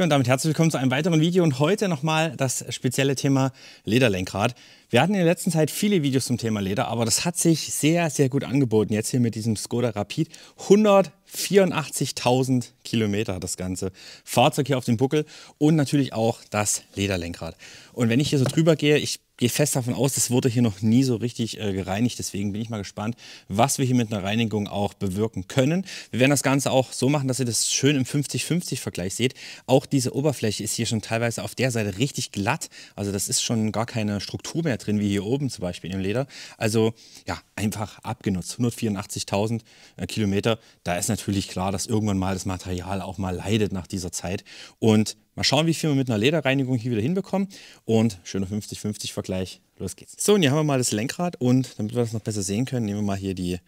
Ja, genau, und damit herzlich willkommen zu einem weiteren Video und heute nochmal das spezielle Thema Lederlenkrad. Wir hatten in der letzten Zeit viele Videos zum Thema Leder, aber das hat sich sehr, sehr gut angeboten. Jetzt hier mit diesem Skoda Rapid. 184.000 Kilometer das ganze Fahrzeug hier auf dem Buckel und natürlich auch das Lederlenkrad. Und wenn ich hier so drüber gehe, ich gehe fest davon aus, das wurde hier noch nie so richtig äh, gereinigt. Deswegen bin ich mal gespannt, was wir hier mit einer Reinigung auch bewirken können. Wir werden das Ganze auch so machen, dass ihr das schön im 50-50-Vergleich seht. Auch diese Oberfläche ist hier schon teilweise auf der Seite richtig glatt. Also das ist schon gar keine Struktur mehr drin, wie hier oben zum Beispiel im Leder. Also ja, einfach abgenutzt. 184.000 äh, Kilometer. Da ist natürlich klar, dass irgendwann mal das Material auch mal leidet nach dieser Zeit. Und Mal schauen, wie viel wir mit einer Lederreinigung hier wieder hinbekommen. Und schöner 50-50 Vergleich. Los geht's. So, und hier haben wir mal das Lenkrad. Und damit wir das noch besser sehen können, nehmen wir mal hier die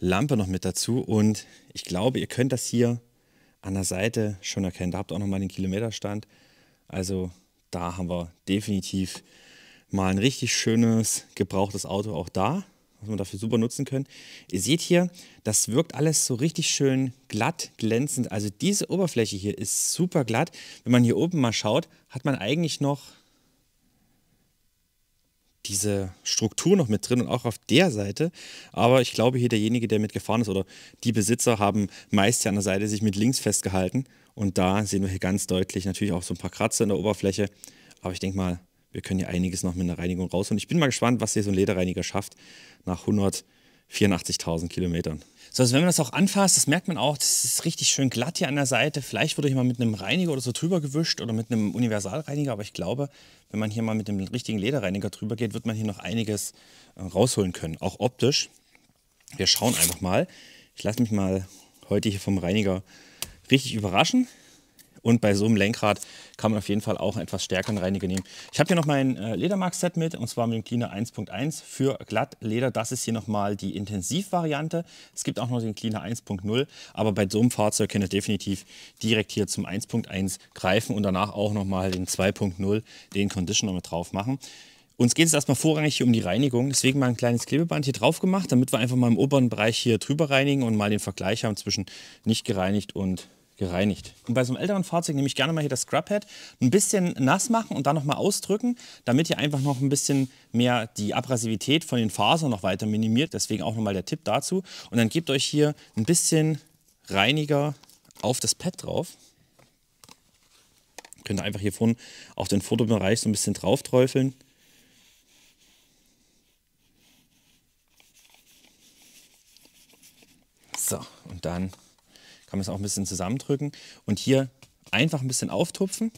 Lampe noch mit dazu. Und ich glaube, ihr könnt das hier an der Seite schon erkennen. Da habt ihr auch nochmal den Kilometerstand. Also da haben wir definitiv mal ein richtig schönes, gebrauchtes Auto auch da was man dafür super nutzen können. Ihr seht hier, das wirkt alles so richtig schön glatt, glänzend. Also diese Oberfläche hier ist super glatt. Wenn man hier oben mal schaut, hat man eigentlich noch diese Struktur noch mit drin und auch auf der Seite. Aber ich glaube, hier derjenige, der mitgefahren ist oder die Besitzer haben meist hier an der Seite sich mit links festgehalten. Und da sehen wir hier ganz deutlich natürlich auch so ein paar Kratzer in der Oberfläche. Aber ich denke mal, wir können ja einiges noch mit einer Reinigung raus. Und ich bin mal gespannt, was hier so ein Lederreiniger schafft nach 184.000 Kilometern. So, also wenn man das auch anfasst, das merkt man auch, das ist richtig schön glatt hier an der Seite. Vielleicht wurde ich mal mit einem Reiniger oder so drüber gewischt oder mit einem Universalreiniger, aber ich glaube, wenn man hier mal mit einem richtigen Lederreiniger drüber geht, wird man hier noch einiges äh, rausholen können, auch optisch. Wir schauen einfach mal. Ich lasse mich mal heute hier vom Reiniger richtig überraschen. Und bei so einem Lenkrad kann man auf jeden Fall auch einen etwas stärkeren Reiniger nehmen. Ich habe hier noch mein äh, Ledermark-Set mit, und zwar mit dem Cleaner 1.1 für Glattleder. Das ist hier nochmal die Intensivvariante. Es gibt auch noch den Cleaner 1.0, aber bei so einem Fahrzeug könnt ihr definitiv direkt hier zum 1.1 greifen und danach auch nochmal den 2.0, den Conditioner mit drauf machen. Uns geht es erstmal vorrangig hier um die Reinigung, deswegen mal ein kleines Klebeband hier drauf gemacht, damit wir einfach mal im oberen Bereich hier drüber reinigen und mal den Vergleich haben zwischen nicht gereinigt und gereinigt. Und bei so einem älteren Fahrzeug nehme ich gerne mal hier das Scrubhead, ein bisschen nass machen und dann nochmal ausdrücken, damit ihr einfach noch ein bisschen mehr die Abrasivität von den Fasern noch weiter minimiert. Deswegen auch nochmal der Tipp dazu. Und dann gebt euch hier ein bisschen Reiniger auf das Pad drauf. Könnt ihr einfach hier vorne auf den Fotobereich so ein bisschen drauf träufeln. So, und dann kann man es auch ein bisschen zusammendrücken und hier einfach ein bisschen auftupfen.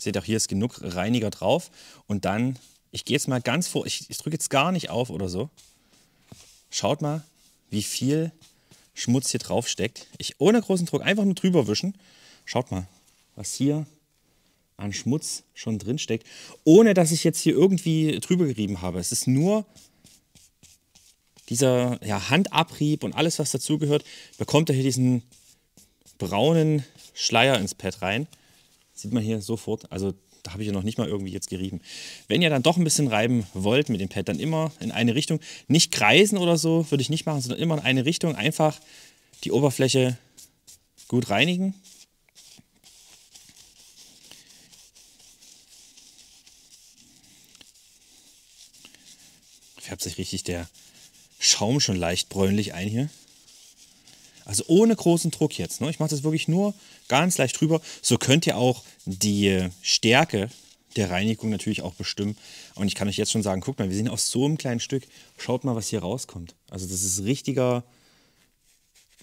Seht auch, hier ist genug Reiniger drauf und dann, ich gehe jetzt mal ganz vor, ich, ich drücke jetzt gar nicht auf oder so. Schaut mal, wie viel Schmutz hier drauf steckt. Ich ohne großen Druck einfach nur drüber wischen. Schaut mal, was hier an Schmutz schon drin steckt, ohne dass ich jetzt hier irgendwie drüber gerieben habe. Es ist nur dieser ja, Handabrieb und alles, was dazugehört, bekommt er hier diesen braunen Schleier ins Pad rein. Sieht man hier sofort. Also da habe ich ja noch nicht mal irgendwie jetzt gerieben. Wenn ihr dann doch ein bisschen reiben wollt mit dem Pad, dann immer in eine Richtung. Nicht kreisen oder so, würde ich nicht machen, sondern immer in eine Richtung. Einfach die Oberfläche gut reinigen. Färbt sich richtig der Schaum schon leicht bräunlich ein hier. Also ohne großen Druck jetzt. Ne? Ich mache das wirklich nur ganz leicht drüber. So könnt ihr auch die Stärke der Reinigung natürlich auch bestimmen. Und ich kann euch jetzt schon sagen, guckt mal, wir sind aus so einem kleinen Stück. Schaut mal, was hier rauskommt. Also das ist richtiger,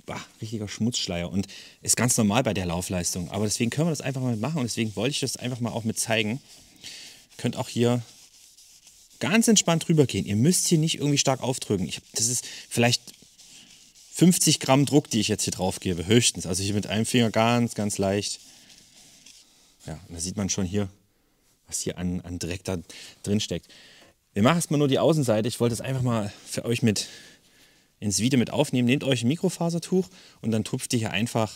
bah, richtiger Schmutzschleier und ist ganz normal bei der Laufleistung. Aber deswegen können wir das einfach mal machen und deswegen wollte ich das einfach mal auch mit zeigen. Ihr könnt auch hier ganz entspannt rübergehen. Ihr müsst hier nicht irgendwie stark aufdrücken. Ich, das ist vielleicht 50 Gramm Druck, die ich jetzt hier drauf gebe, höchstens. Also hier mit einem Finger ganz, ganz leicht. Ja, da sieht man schon hier, was hier an, an Dreck da drin steckt. Wir machen erstmal nur die Außenseite. Ich wollte es einfach mal für euch mit ins Video mit aufnehmen. Nehmt euch ein Mikrofasertuch und dann tupft ihr hier einfach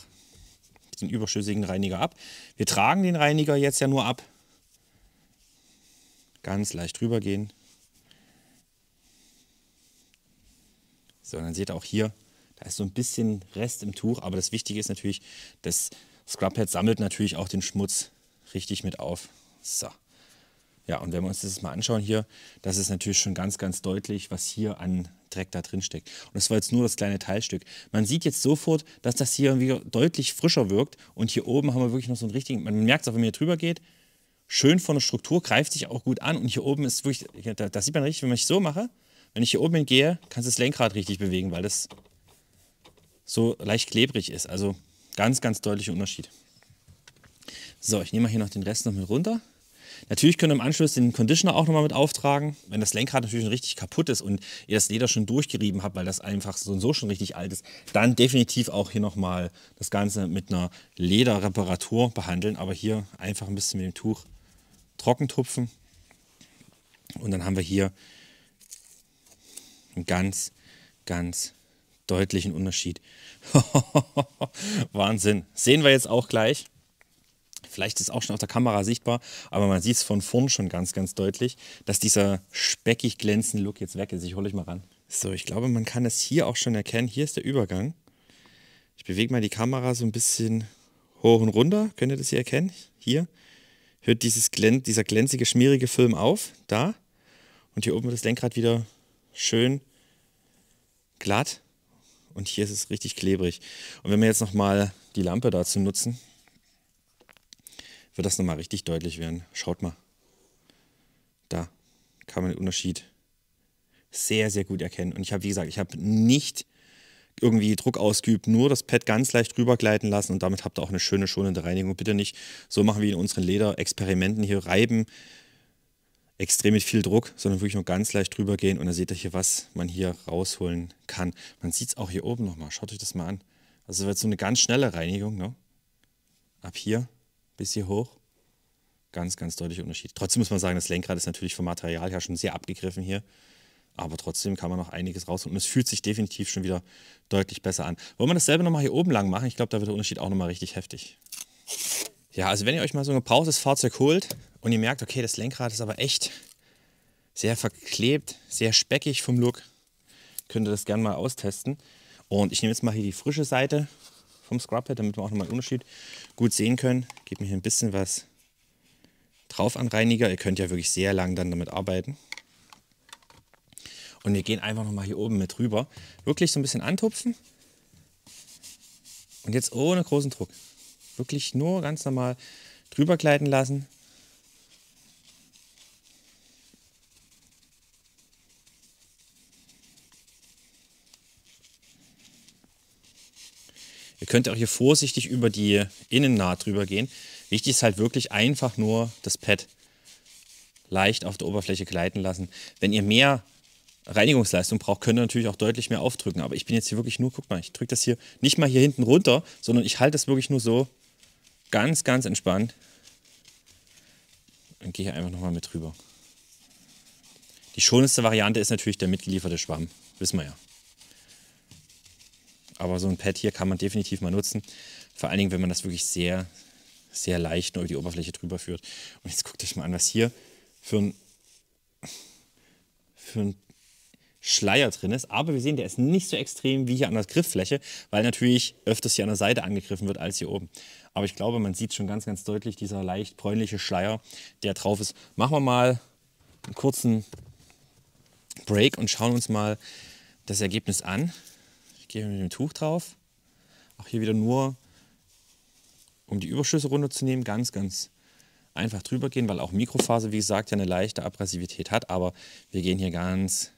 den überschüssigen Reiniger ab. Wir tragen den Reiniger jetzt ja nur ab, ganz leicht drüber gehen. So, dann seht ihr auch hier, da ist so ein bisschen Rest im Tuch, aber das Wichtige ist natürlich, das Scrubhead sammelt natürlich auch den Schmutz richtig mit auf. So. Ja, und wenn wir uns das mal anschauen hier, das ist natürlich schon ganz, ganz deutlich, was hier an Dreck da drin steckt. Und das war jetzt nur das kleine Teilstück. Man sieht jetzt sofort, dass das hier irgendwie deutlich frischer wirkt. Und hier oben haben wir wirklich noch so einen richtigen, man merkt es auch, wenn man hier drüber geht, schön von der Struktur, greift sich auch gut an. Und hier oben ist wirklich, da, das sieht man richtig, wenn ich so mache, wenn ich hier oben hingehe, kannst du das Lenkrad richtig bewegen, weil das so leicht klebrig ist. Also ganz, ganz deutlicher Unterschied. So, ich nehme mal hier noch den Rest noch mit runter. Natürlich könnt ihr im Anschluss den Conditioner auch nochmal mit auftragen, wenn das Lenkrad natürlich schon richtig kaputt ist und ihr das Leder schon durchgerieben habt, weil das einfach so und so schon richtig alt ist, dann definitiv auch hier nochmal das Ganze mit einer Lederreparatur behandeln, aber hier einfach ein bisschen mit dem Tuch Trockentupfen. Und dann haben wir hier einen ganz, ganz deutlichen Unterschied. Wahnsinn. Sehen wir jetzt auch gleich. Vielleicht ist auch schon auf der Kamera sichtbar, aber man sieht es von vorn schon ganz, ganz deutlich, dass dieser speckig glänzende Look jetzt weg ist. Ich hole euch mal ran. So, ich glaube, man kann es hier auch schon erkennen. Hier ist der Übergang. Ich bewege mal die Kamera so ein bisschen hoch und runter. Könnt ihr das hier erkennen? Hier hört dieses glän dieser glänzige, schmierige Film auf, da. Und hier oben wird das Lenkrad wieder schön glatt. Und hier ist es richtig klebrig. Und wenn wir jetzt nochmal die Lampe dazu nutzen, wird das nochmal richtig deutlich werden. Schaut mal. Da kann man den Unterschied sehr, sehr gut erkennen. Und ich habe, wie gesagt, ich habe nicht irgendwie Druck ausgeübt, nur das Pad ganz leicht rübergleiten lassen und damit habt ihr auch eine schöne schonende Reinigung. Bitte nicht so machen wie in unseren Lederexperimenten hier reiben, extrem mit viel Druck, sondern wirklich nur ganz leicht drüber gehen und dann seht ihr hier, was man hier rausholen kann. Man sieht es auch hier oben nochmal, schaut euch das mal an. Also das wird so eine ganz schnelle Reinigung, ne? Ab hier bis hier hoch. Ganz, ganz deutlicher Unterschied. Trotzdem muss man sagen, das Lenkrad ist natürlich vom Material her schon sehr abgegriffen hier aber trotzdem kann man noch einiges raus und es fühlt sich definitiv schon wieder deutlich besser an. Wollen wir dasselbe nochmal hier oben lang machen? Ich glaube, da wird der Unterschied auch nochmal richtig heftig. Ja, also wenn ihr euch mal so ein gebrauchtes Fahrzeug holt und ihr merkt, okay, das Lenkrad ist aber echt sehr verklebt, sehr speckig vom Look, könnt ihr das gerne mal austesten. Und ich nehme jetzt mal hier die frische Seite vom Scrubhead, damit wir auch nochmal den Unterschied gut sehen können. Gebt mir hier ein bisschen was drauf an Reiniger. Ihr könnt ja wirklich sehr lang dann damit arbeiten. Und wir gehen einfach nochmal hier oben mit rüber. Wirklich so ein bisschen antupfen. Und jetzt ohne großen Druck. Wirklich nur ganz normal drüber gleiten lassen. Ihr könnt auch hier vorsichtig über die Innennaht drüber gehen. Wichtig ist halt wirklich einfach nur das Pad leicht auf der Oberfläche gleiten lassen. Wenn ihr mehr Reinigungsleistung braucht, könnte natürlich auch deutlich mehr aufdrücken. Aber ich bin jetzt hier wirklich nur, guck mal, ich drücke das hier nicht mal hier hinten runter, sondern ich halte das wirklich nur so ganz, ganz entspannt und gehe hier einfach nochmal mit drüber. Die schonendste Variante ist natürlich der mitgelieferte Schwamm, wissen wir ja. Aber so ein Pad hier kann man definitiv mal nutzen, vor allen Dingen, wenn man das wirklich sehr, sehr leicht nur über die Oberfläche drüber führt. Und jetzt guckt euch mal an, was hier für ein, für ein Schleier drin ist. Aber wir sehen, der ist nicht so extrem wie hier an der Grifffläche, weil natürlich öfters hier an der Seite angegriffen wird als hier oben. Aber ich glaube, man sieht schon ganz, ganz deutlich dieser leicht bräunliche Schleier, der drauf ist. Machen wir mal einen kurzen Break und schauen uns mal das Ergebnis an. Ich gehe mit dem Tuch drauf. Auch hier wieder nur, um die Überschüsse runterzunehmen, ganz, ganz einfach drüber gehen, weil auch Mikrofaser, wie gesagt, ja eine leichte Abrasivität hat. Aber wir gehen hier ganz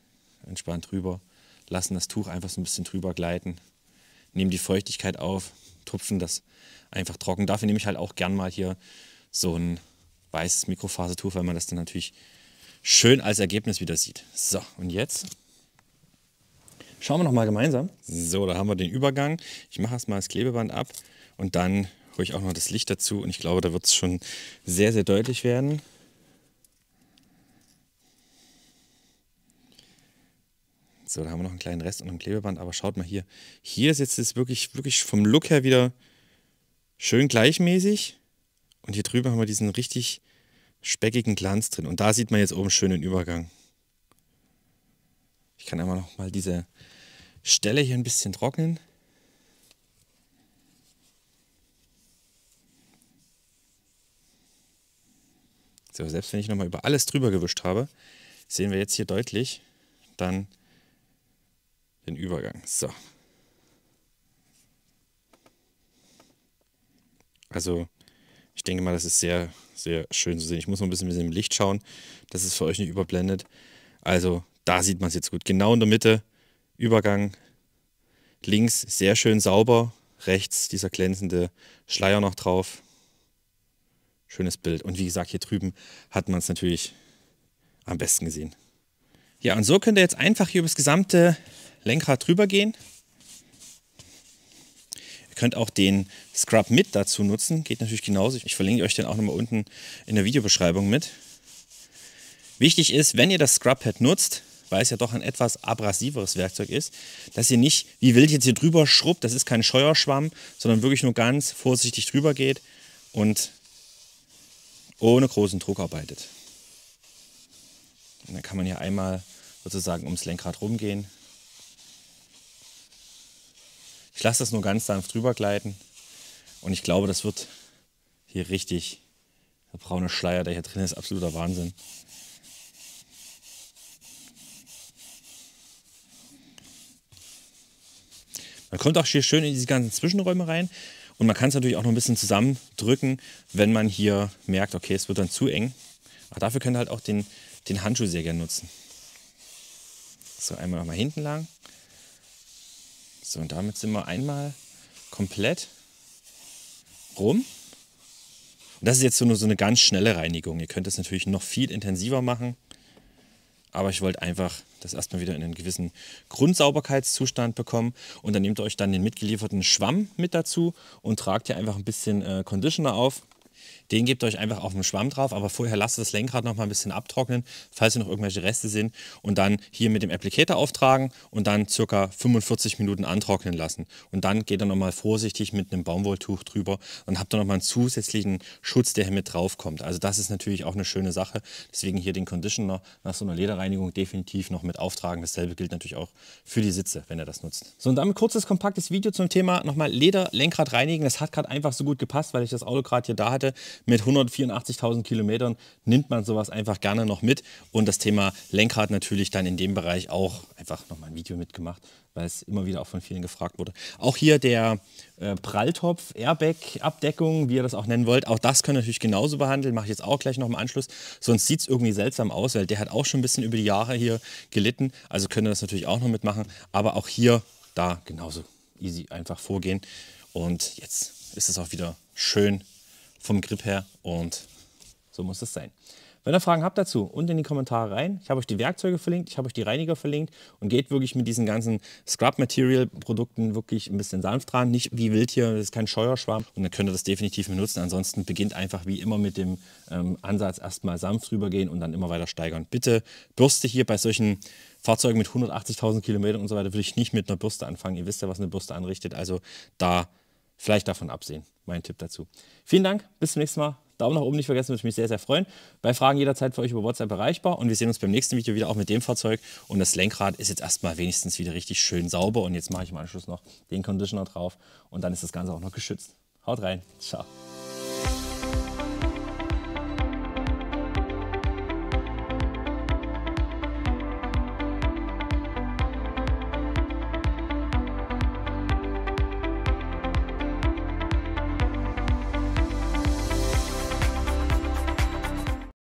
entspannt drüber, lassen das Tuch einfach so ein bisschen drüber gleiten, nehmen die Feuchtigkeit auf, tupfen das einfach trocken. Dafür nehme ich halt auch gern mal hier so ein weißes Mikrofasertuch, weil man das dann natürlich schön als Ergebnis wieder sieht. So, und jetzt schauen wir noch mal gemeinsam. So, da haben wir den Übergang. Ich mache erstmal das Klebeband ab und dann hole ich auch noch das Licht dazu und ich glaube, da wird es schon sehr, sehr deutlich werden. So, da haben wir noch einen kleinen Rest und ein Klebeband, aber schaut mal hier. Hier ist jetzt wirklich, wirklich vom Look her wieder schön gleichmäßig. Und hier drüben haben wir diesen richtig speckigen Glanz drin. Und da sieht man jetzt oben schön den Übergang. Ich kann einmal noch mal diese Stelle hier ein bisschen trocknen. So, selbst wenn ich nochmal über alles drüber gewischt habe, sehen wir jetzt hier deutlich, dann den Übergang. So. Also, ich denke mal, das ist sehr, sehr schön zu sehen. Ich muss noch ein bisschen mit dem Licht schauen, dass es für euch nicht überblendet. Also, da sieht man es jetzt gut. Genau in der Mitte, Übergang. Links sehr schön sauber, rechts dieser glänzende Schleier noch drauf. Schönes Bild. Und wie gesagt, hier drüben hat man es natürlich am besten gesehen. Ja, und so könnt ihr jetzt einfach hier über das gesamte Lenkrad drüber gehen. Ihr könnt auch den Scrub mit dazu nutzen, geht natürlich genauso. Ich verlinke euch den auch nochmal unten in der Videobeschreibung mit. Wichtig ist, wenn ihr das Scrub-Pad nutzt, weil es ja doch ein etwas abrasiveres Werkzeug ist, dass ihr nicht wie wild jetzt hier drüber schrubbt, das ist kein Scheuerschwamm, sondern wirklich nur ganz vorsichtig drüber geht und ohne großen Druck arbeitet. Und dann kann man hier einmal sozusagen ums Lenkrad rumgehen ich lasse das nur ganz sanft drüber gleiten und ich glaube, das wird hier richtig der braune Schleier, der hier drin ist, absoluter Wahnsinn. Man kommt auch hier schön in diese ganzen Zwischenräume rein und man kann es natürlich auch noch ein bisschen zusammendrücken, wenn man hier merkt, okay, es wird dann zu eng. Aber dafür könnt ihr halt auch den, den Handschuh sehr gerne nutzen. So, einmal nochmal hinten lang. So, und damit sind wir einmal komplett rum. Und das ist jetzt so nur so eine ganz schnelle Reinigung. Ihr könnt das natürlich noch viel intensiver machen. Aber ich wollte einfach das erstmal wieder in einen gewissen Grundsauberkeitszustand bekommen. Und dann nehmt ihr euch dann den mitgelieferten Schwamm mit dazu und tragt hier einfach ein bisschen äh, Conditioner auf. Den gebt euch einfach auf den Schwamm drauf, aber vorher lasst das Lenkrad noch mal ein bisschen abtrocknen, falls hier noch irgendwelche Reste sind und dann hier mit dem Applicator auftragen und dann circa 45 Minuten antrocknen lassen. Und dann geht ihr noch mal vorsichtig mit einem Baumwolltuch drüber und habt dann noch mal einen zusätzlichen Schutz, der hier mit drauf kommt. Also das ist natürlich auch eine schöne Sache. Deswegen hier den Conditioner nach so einer Lederreinigung definitiv noch mit auftragen. Dasselbe gilt natürlich auch für die Sitze, wenn ihr das nutzt. So und damit kurzes kompaktes Video zum Thema nochmal Leder, Lenkrad reinigen. Das hat gerade einfach so gut gepasst, weil ich das Auto gerade hier da hatte Reichweite. Mit 184.000 Kilometern nimmt man sowas einfach gerne noch mit. Und das Thema Lenkrad natürlich dann in dem Bereich auch einfach nochmal ein Video mitgemacht, weil es immer wieder auch von vielen gefragt wurde. Auch hier der äh, Pralltopf, Airbag-Abdeckung, wie ihr das auch nennen wollt. Auch das könnt ihr natürlich genauso behandeln. Mache ich jetzt auch gleich noch im Anschluss. Sonst sieht es irgendwie seltsam aus, weil der hat auch schon ein bisschen über die Jahre hier gelitten. Also könnt ihr das natürlich auch noch mitmachen. Aber auch hier, da genauso easy einfach vorgehen. Und jetzt ist es auch wieder schön vom Grip her und so muss es sein. Wenn ihr Fragen habt dazu, unten in die Kommentare rein. Ich habe euch die Werkzeuge verlinkt, ich habe euch die Reiniger verlinkt und geht wirklich mit diesen ganzen Scrub-Material-Produkten wirklich ein bisschen sanft dran. Nicht wie wild hier, das ist kein Scheuerschwamm und dann könnt ihr das definitiv benutzen. Ansonsten beginnt einfach wie immer mit dem ähm, Ansatz erstmal sanft rübergehen und dann immer weiter steigern. Bitte Bürste hier bei solchen Fahrzeugen mit 180.000 Kilometern und so weiter würde ich nicht mit einer Bürste anfangen. Ihr wisst ja, was eine Bürste anrichtet, also da vielleicht davon absehen mein Tipp dazu. Vielen Dank, bis zum nächsten Mal. Daumen nach oben nicht vergessen, würde ich mich sehr, sehr freuen. Bei Fragen jederzeit für euch über WhatsApp erreichbar. Und wir sehen uns beim nächsten Video wieder auch mit dem Fahrzeug. Und das Lenkrad ist jetzt erstmal wenigstens wieder richtig schön sauber. Und jetzt mache ich im Anschluss noch den Conditioner drauf. Und dann ist das Ganze auch noch geschützt. Haut rein. Ciao.